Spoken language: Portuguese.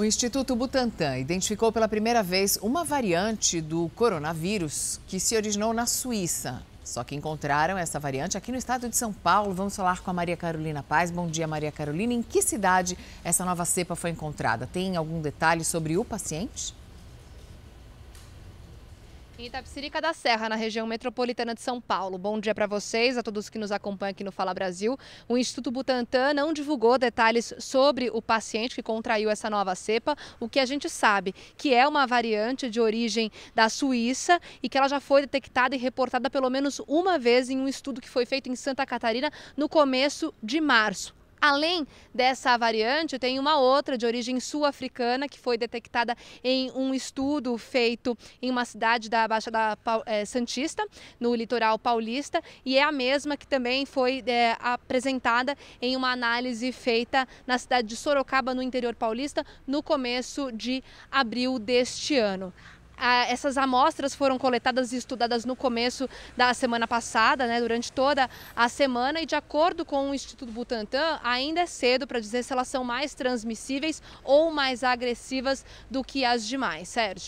O Instituto Butantan identificou pela primeira vez uma variante do coronavírus que se originou na Suíça. Só que encontraram essa variante aqui no estado de São Paulo. Vamos falar com a Maria Carolina Paz. Bom dia, Maria Carolina. Em que cidade essa nova cepa foi encontrada? Tem algum detalhe sobre o paciente? Em Itapsirica da Serra, na região metropolitana de São Paulo. Bom dia para vocês, a todos que nos acompanham aqui no Fala Brasil. O Instituto Butantan não divulgou detalhes sobre o paciente que contraiu essa nova cepa. O que a gente sabe que é uma variante de origem da Suíça e que ela já foi detectada e reportada pelo menos uma vez em um estudo que foi feito em Santa Catarina no começo de março. Além dessa variante, tem uma outra de origem sul-africana que foi detectada em um estudo feito em uma cidade da Baixa da é, Santista, no litoral paulista, e é a mesma que também foi é, apresentada em uma análise feita na cidade de Sorocaba, no interior paulista, no começo de abril deste ano a, essas amostras foram coletadas e estudadas no começo da semana passada, né, durante toda a semana, e de acordo com o Instituto Butantan, ainda é cedo para dizer se elas são mais transmissíveis ou mais agressivas do que as demais. Sérgio.